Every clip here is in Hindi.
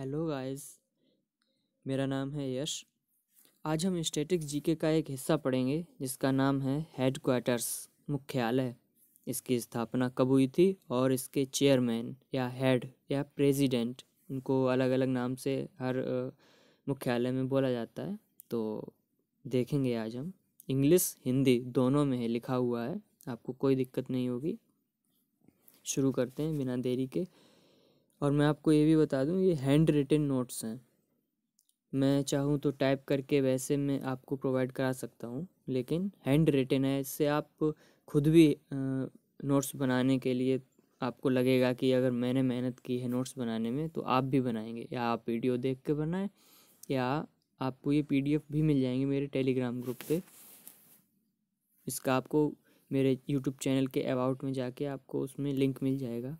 हेलो गाइस मेरा नाम है यश आज हम स्टेटिक जीके का एक हिस्सा पढ़ेंगे जिसका नाम है हेड क्वार्टर्स मुख्यालय इसकी स्थापना कब हुई थी और इसके चेयरमैन या हेड या प्रेसिडेंट इनको अलग अलग नाम से हर मुख्यालय में बोला जाता है तो देखेंगे आज हम इंग्लिश हिंदी दोनों में लिखा हुआ है आपको कोई दिक्कत नहीं होगी शुरू करते हैं बिना देरी के और मैं आपको ये भी बता दूँ ये हैंड रिटन नोट्स हैं मैं चाहूँ तो टाइप करके वैसे मैं आपको प्रोवाइड करा सकता हूँ लेकिन हैंड रिटन है इससे आप खुद भी नोट्स बनाने के लिए आपको लगेगा कि अगर मैंने मेहनत की है नोट्स बनाने में तो आप भी बनाएंगे या आप वीडियो देख के बनाएं या आपको ये पीडीएफ भी मिल जाएंगे मेरे टेलीग्राम ग्रुप पे इसका आपको मेरे यूट्यूब चैनल के अबाउट में जाके आपको उसमें लिंक मिल जाएगा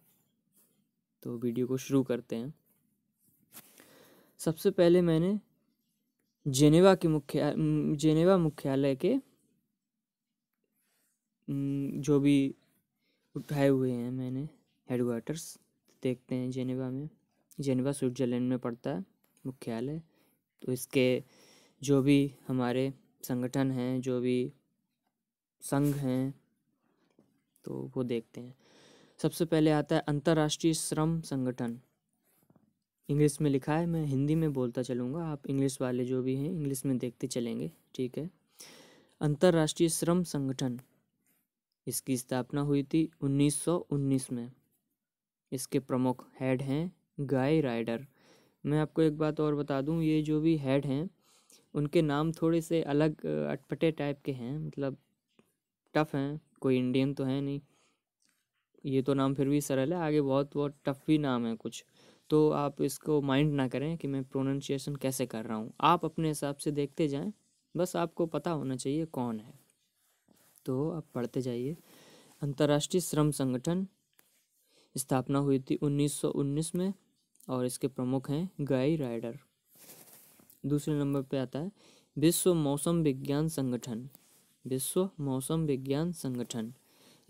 तो वीडियो को शुरू करते हैं सबसे पहले मैंने जेनेवा के मुख्य जेनेवा मुख्यालय के जो भी उठाए हुए हैं मैंने हेडक्वार्टर्स देखते हैं जेनेवा में जेनेवा स्विट्जरलैंड में पड़ता है मुख्यालय तो इसके जो भी हमारे संगठन हैं जो भी संघ हैं तो वो देखते हैं सबसे पहले आता है अंतर्राष्ट्रीय श्रम संगठन इंग्लिश में लिखा है मैं हिंदी में बोलता चलूँगा आप इंग्लिश वाले जो भी हैं इंग्लिश में देखते चलेंगे ठीक है अंतर्राष्ट्रीय श्रम संगठन इसकी स्थापना हुई थी 1919 में इसके प्रमुख हेड हैं गाय राइडर मैं आपको एक बात और बता दूं ये जो भी हेड हैं उनके नाम थोड़े से अलग अटपटे टाइप के हैं मतलब टफ हैं कोई इंडियन तो है नहीं ये तो नाम फिर भी सरल है आगे बहुत बहुत टफ भी नाम है कुछ तो आप इसको माइंड ना करें कि मैं प्रोनाशिएशन कैसे कर रहा हूँ आप अपने हिसाब से देखते जाएं बस आपको पता होना चाहिए कौन है तो आप पढ़ते जाइए अंतर्राष्ट्रीय श्रम संगठन स्थापना हुई थी 1919 में और इसके प्रमुख हैं गाई राइडर दूसरे नंबर पे आता है विश्व मौसम विज्ञान संगठन विश्व मौसम विज्ञान संगठन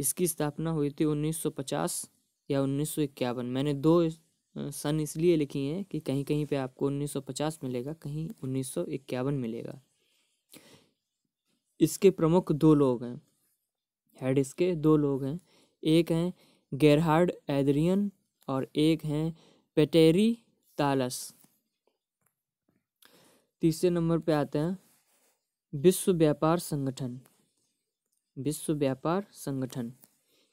इसकी स्थापना हुई थी 1950 या उन्नीस मैंने दो सन इसलिए लिखी हैं कि कहीं कहीं पे आपको 1950 मिलेगा कहीं 1951 मिलेगा इसके प्रमुख दो लोग हैं हेड इसके दो लोग हैं एक हैं गेरहार्ड एद्रियन और एक हैं पेटेरी तालस तीसरे नंबर पे आते हैं विश्व व्यापार संगठन विश्व व्यापार संगठन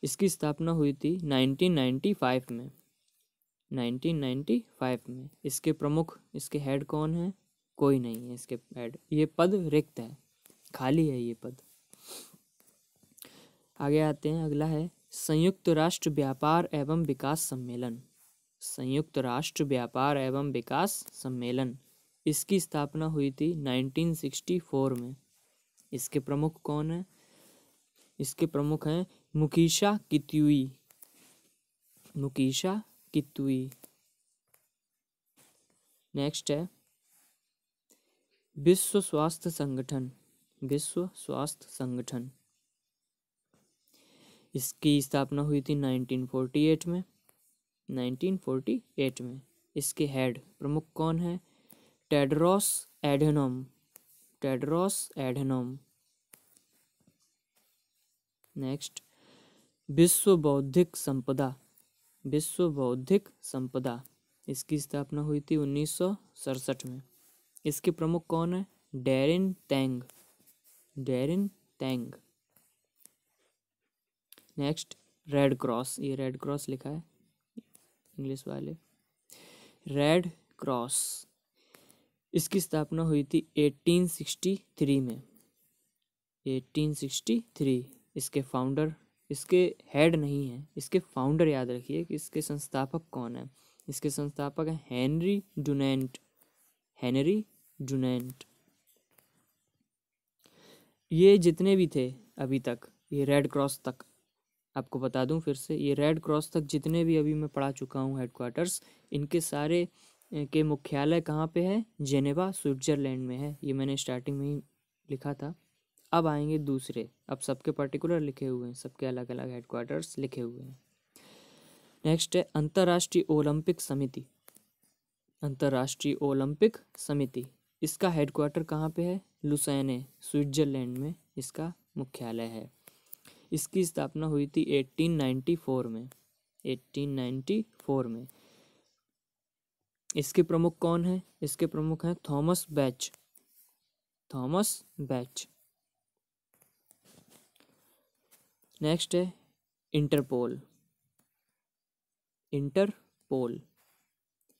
इसकी स्थापना हुई थी 1995 में 1995 में इसके प्रमुख इसके हेड कौन है कोई नहीं है इसके हेड ये पद रिक्त है खाली है ये पद आगे आते हैं अगला है संयुक्त राष्ट्र व्यापार एवं विकास सम्मेलन संयुक्त राष्ट्र व्यापार एवं विकास सम्मेलन इसकी स्थापना हुई थी 1964 में इसके प्रमुख कौन है इसके प्रमुख हैं मुकीशा कितुई मुकीशा कितुई नेक्स्ट है विश्व स्वास्थ्य संगठन विश्व स्वास्थ्य संगठन इसकी स्थापना हुई थी 1948 में 1948 में इसके हेड प्रमुख कौन है Tedros Adhanom Tedros Adhanom next विश्व बौद्धिक संपदा विश्व बौद्धिक संपदा इसकी स्थापना हुई थी उन्नीस में इसके प्रमुख कौन है Daren Tang Daren Tang next red cross ये रेड क्रॉस लिखा है इंग्लिश वाले रेड क्रॉस इसकी स्थापना हुई थी 1863 में 1863 इसके फाउंडर इसके हेड नहीं है इसके फाउंडर याद रखिए कि इसके संस्थापक कौन है इसके संस्थापक हैं हेनरी डुनेंट हेनरी डुनेंट ये जितने भी थे अभी तक ये रेड क्रॉस तक आपको बता दूं फिर से ये रेड क्रॉस तक जितने भी अभी मैं पढ़ा चुका हूँ हेडक्वार्टर्स इनके सारे के मुख्यालय कहाँ पे है जेनेवा स्विट्जरलैंड में है ये मैंने स्टार्टिंग में ही लिखा था अब आएंगे दूसरे अब सबके पर्टिकुलर लिखे हुए हैं सबके अलग अलग हेडक्वार्टर्स लिखे हुए हैं नेक्स्ट है अंतर्राष्ट्रीय ओलंपिक समिति अंतर्राष्ट्रीय ओलंपिक समिति इसका हेडक्वार्टर कहाँ पे है लुसैने स्विट्जरलैंड में इसका मुख्यालय है इसकी स्थापना हुई थी 1894 में 1894 में इसके प्रमुख कौन है इसके प्रमुख हैं Thomas Bach Thomas Bach next है इंटरपोल इंटरपोल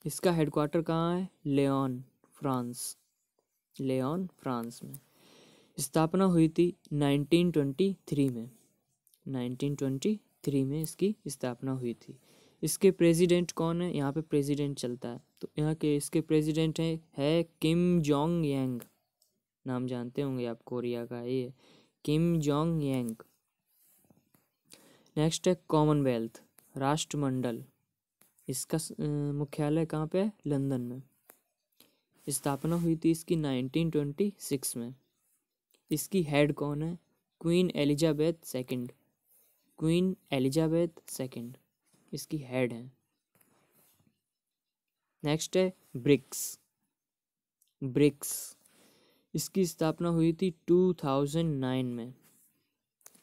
इसका हेडक्वार्टर कहाँ है लेन फ्रांस लेन फ्रांस में स्थापना हुई थी 1923 में 1923 में इसकी स्थापना हुई थी इसके प्रेसिडेंट कौन है यहाँ पे प्रेसिडेंट चलता है तो यहाँ के इसके प्रेसिडेंट हैं है किम जोंग यांग नाम जानते होंगे आप कोरिया का ये किम जोंग यांग नेक्स्ट है कॉमनवेल्थ राष्ट्रमंडल इसका मुख्यालय कहाँ पे है लंदन में स्थापना हुई थी इसकी 1926 में इसकी हेड कौन है queen Elizabeth second queen Elizabeth second इसकी हेड है नेक्स्ट है ब्रिक्स ब्रिक्स इसकी स्थापना हुई थी 2009 में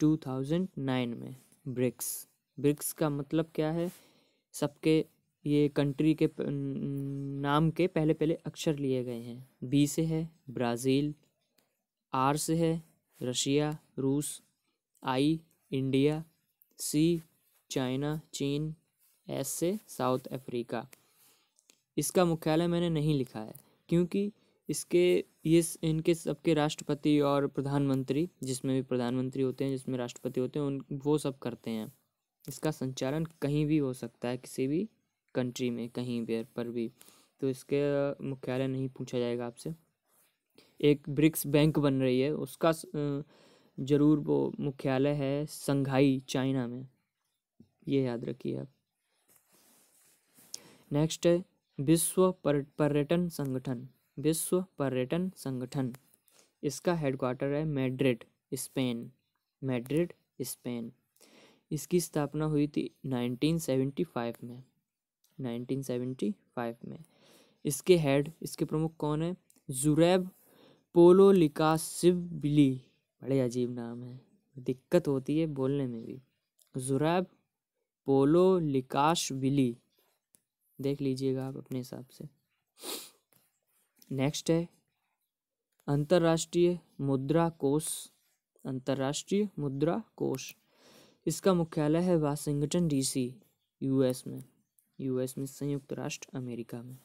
2009 में ब्रिक्स ब्रिक्स का मतलब क्या है सबके ये कंट्री के नाम के पहले पहले अक्षर लिए गए हैं बी से है ब्राज़ील आर से है रशिया रूस आई इंडिया सी चाइना चीन एस से साउथ अफ्रीका इसका मुख्यालय मैंने नहीं लिखा है क्योंकि इसके ये इनके सबके राष्ट्रपति और प्रधानमंत्री जिसमें भी प्रधानमंत्री होते हैं जिसमें राष्ट्रपति होते हैं उन वो सब करते हैं इसका संचालन कहीं भी हो सकता है किसी भी कंट्री में कहीं भी पर भी तो इसके मुख्यालय नहीं पूछा जाएगा आपसे एक ब्रिक्स बैंक बन रही है उसका ज़रूर वो मुख्यालय है संघाई चाइना में ये याद रखिए आप नेक्स्ट है विश्व पर्यटन संगठन विश्व पर्यटन संगठन इसका हेडक्वार्टर है मैड्रिड स्पेन मैड्रिड स्पेन इसकी स्थापना हुई थी 1975 में 1975 में इसके हेड इसके प्रमुख कौन है जुरैब पोलो लिकासिबली बड़े अजीब नाम है दिक्कत होती है बोलने में भी जुरैब पोलो लिकाश विली देख लीजिएगा आप अपने हिसाब से नेक्स्ट है अंतर्राष्ट्रीय मुद्रा कोष अंतर्राष्ट्रीय मुद्रा कोष इसका मुख्यालय है वाशिंगटन डीसी यूएस में यूएस में संयुक्त राष्ट्र अमेरिका में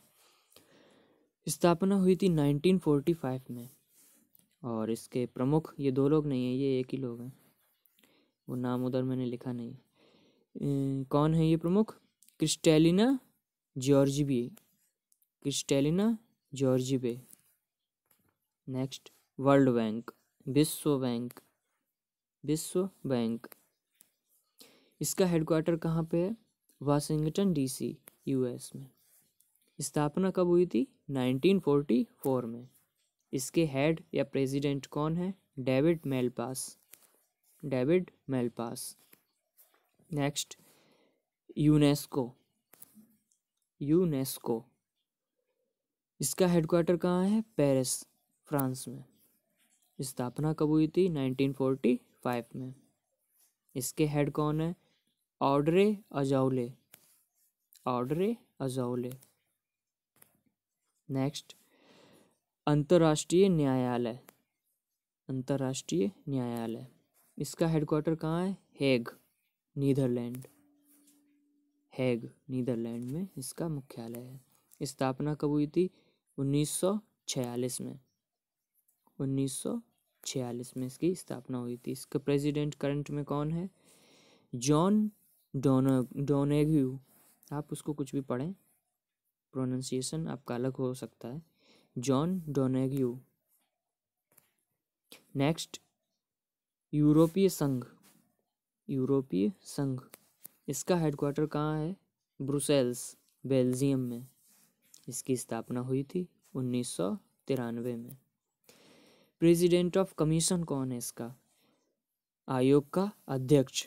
स्थापना हुई थी 1945 में और इसके प्रमुख ये दो लोग नहीं हैं ये एक ही लोग हैं वो नाम उधर मैंने लिखा नहीं ए, कौन है ये प्रमुख क्रिस्टेलिना भी Kristalina Georgieva next world bank विश्व बैंक विश्व बैंक इसका हेडक्वार्टर कहाँ पे है वाशिंगटन डीसी यूएस में स्थापना कब हुई थी 1944 में इसके हेड या प्रेसिडेंट कौन है David Malpass David Malpass next UNESCO UNESCO इसका हेडक्वार्टर कहाँ है पेरिस फ्रांस में स्थापना कब हुई थी 1945 में इसके हेड कौन है Audrey Azoulay Audrey Azoulay next अंतर्राष्ट्रीय न्यायालय अंतर्राष्ट्रीय न्यायालय इसका हेडक्वार्टर कहाँ है हेग नीदरलैंड हैग नीदरलैंड में इसका मुख्यालय है स्थापना कब हुई थी 1946 में 1946 में इसकी स्थापना हुई थी इसका प्रेसिडेंट करंट में कौन है जॉन डोनो डोनेग्यू आप उसको कुछ भी पढ़ें प्रोनाशिएशन आपका अलग हो सकता है जॉन डोनेग्यू नेक्स्ट यूरोपीय संघ यूरोपीय संघ इसका हेडक्वार्टर कहाँ है ब्रुसेल्स बेल्जियम में इसकी स्थापना हुई थी उन्नीस सौ तिरानवे में प्रेसिडेंट ऑफ कमीशन कौन है इसका आयोग का अध्यक्ष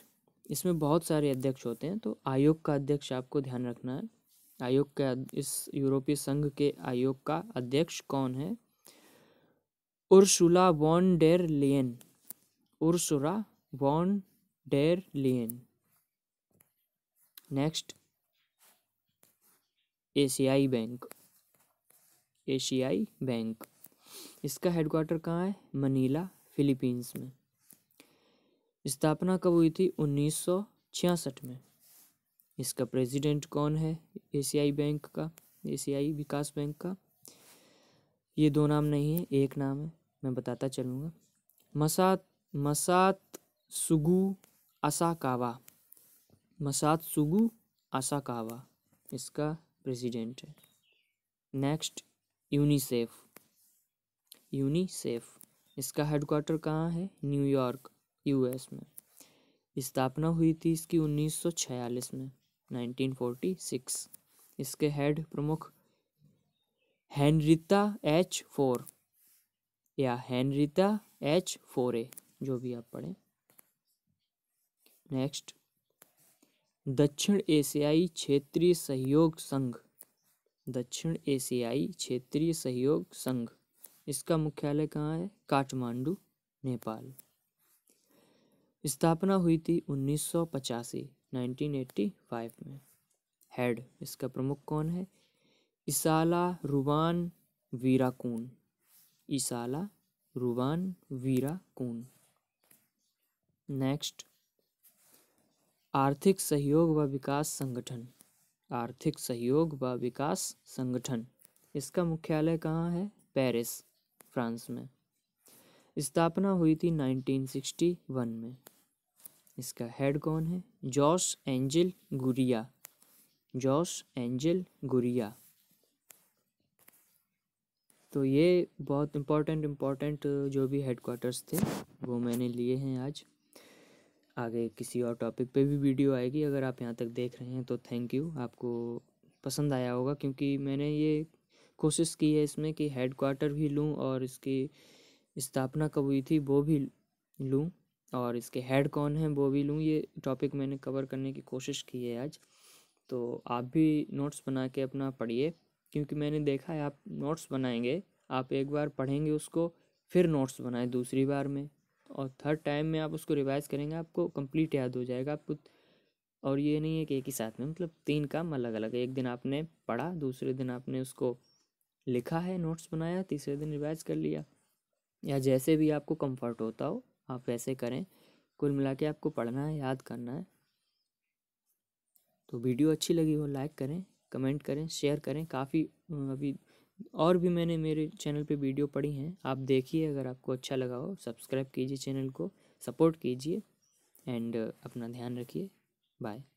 इसमें बहुत सारे अध्यक्ष होते हैं तो आयोग का अध्यक्ष आपको ध्यान रखना है आयोग का इस यूरोपीय संघ के आयोग का अध्यक्ष कौन है Ursula von der Leyen Ursula von der Leyen next एशियाई बैंक एशियाई बैंक इसका हेडक्वार्टर कहाँ है मनीला फिलीपींस में स्थापना कब हुई थी 1966 में इसका प्रेसिडेंट कौन है एशियाई बैंक का एशियाई विकास बैंक का ये दो नाम नहीं है एक नाम है मैं बताता चलूँगा मसात Masatsugu Asakawa Masatsugu Asakawa इसका प्रेसिडेंट है नेक्स्ट यूनिसेफ यूनिसेफ इसका हेडक्वार्टर कहाँ है न्यूयॉर्क यूएस में स्थापना हुई थी इसकी 1946 में 1946 इसके हेड प्रमुख हैनरिता एच फोर या हैनरिता एच फोर ए जो भी आप पढ़ें नेक्स्ट दक्षिण एशियाई क्षेत्रीय सहयोग संघ दक्षिण एशियाई क्षेत्रीय सहयोग संघ इसका मुख्यालय कहाँ है काठमांडू नेपाल स्थापना हुई थी उन्नीस सौ पचासी नाइनटीन एट्टी फाइव में हेड इसका प्रमुख कौन है इसाला रुबान वीराकून इसाला रुबान वीराकून नेक्स्ट आर्थिक सहयोग व विकास संगठन आर्थिक सहयोग व विकास संगठन इसका मुख्यालय कहाँ है पेरिस फ्रांस में स्थापना हुई थी 1961 में इसका हेड कौन है Jose Angel Gurria Jose Angel Gurria तो ये बहुत इम्पोर्टेंट इम्पोर्टेंट जो भी हेडक्वार्टर्स थे वो मैंने लिए हैं आज आगे किसी और टॉपिक पे भी वीडियो आएगी अगर आप यहाँ तक देख रहे हैं तो थैंक यू आपको पसंद आया होगा क्योंकि मैंने ये कोशिश की है इसमें कि हेड क्वार्टर भी लूँ और इसकी स्थापना कब हुई थी वो भी लूँ और इसके हेड कौन हैं वो भी लूँ ये टॉपिक मैंने कवर करने की कोशिश की है आज तो आप भी नोट्स बना के अपना पढ़िए क्योंकि मैंने देखा है आप नोट्स बनाएंगे आप एक बार पढ़ेंगे उसको फिर नोट्स बनाए दूसरी बार में और थर्ड टाइम में आप उसको रिवाइज़ करेंगे आपको कंप्लीट याद हो जाएगा आपको और ये नहीं है कि एक ही साथ में मतलब तीन काम अलग अलग है एक दिन आपने पढ़ा दूसरे दिन आपने उसको लिखा है नोट्स बनाया तीसरे दिन रिवाइज़ कर लिया या जैसे भी आपको कंफर्ट होता हो आप वैसे करें कुल मिला के आपको पढ़ना है याद करना है तो वीडियो अच्छी लगी हो लाइक करें कमेंट करें शेयर करें काफ़ी अभी और भी मैंने मेरे चैनल पे वीडियो पढ़ी हैं आप देखिए अगर आपको अच्छा लगा हो सब्सक्राइब कीजिए चैनल को सपोर्ट कीजिए एंड अपना ध्यान रखिए बाय